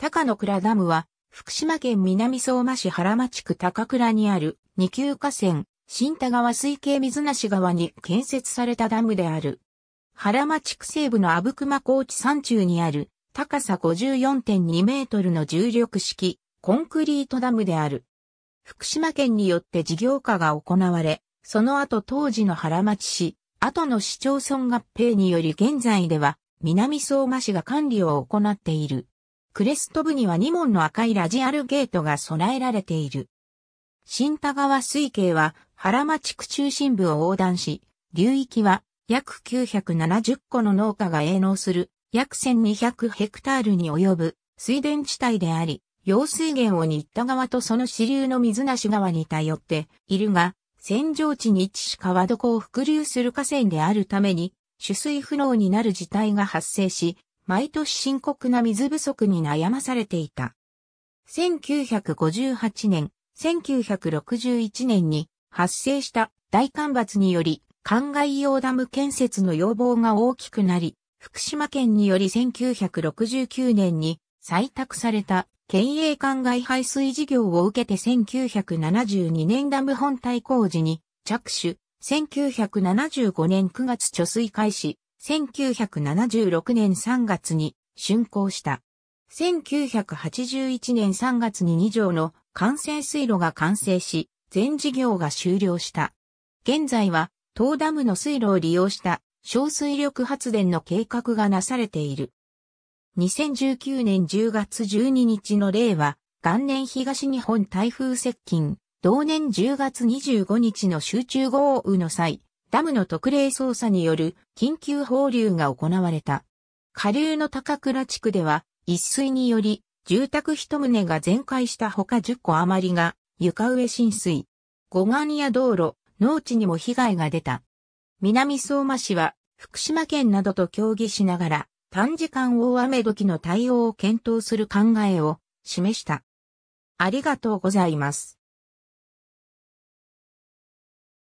高野倉ダムは、福島県南相馬市原町区高倉にある二級河川、新田川水系水無川に建設されたダムである。原町区西部の阿武隈高地山中にある高さ54.2メートルの重力式コンクリートダムである。福島県によって事業化が行われ、その後当時の原町市、後の市町村合併により現在では南相馬市が管理を行っている。クレスト部には2門の赤いラジアルゲートが備えられている。新田川水系は原町区中心部を横断し、流域は約970個の農家が営農する約1200ヘクタールに及ぶ水田地帯であり、用水源を新田川とその支流の水無川に頼っているが、扇状地に位置し川床を伏流する河川であるために、取水不能になる事態が発生し、毎年深刻な水不足に悩まされていた。1958年、1961年に発生した大干ばつにより、灌漑用ダム建設の要望が大きくなり、福島県により1969年に採択された県営灌漑排水事業を受けて1972年ダム本体工事に着手、1975年9月貯水開始、1976年3月に竣工した。1981年3月に2条の完成水路が完成し、全事業が終了した。現在は、東ダムの水路を利用した小水力発電の計画がなされている。2019年10月12日の令和、元年東日本台風接近、同年10月25日の集中豪雨の際、ダムの特例捜査による緊急放流が行われた。下流の高倉地区では、一水により、住宅一棟が全壊したほか10個余りが床上浸水。護岸や道路、農地にも被害が出た。南相馬市は、福島県などと協議しながら、短時間大雨時の対応を検討する考えを示した。ありがとうございます。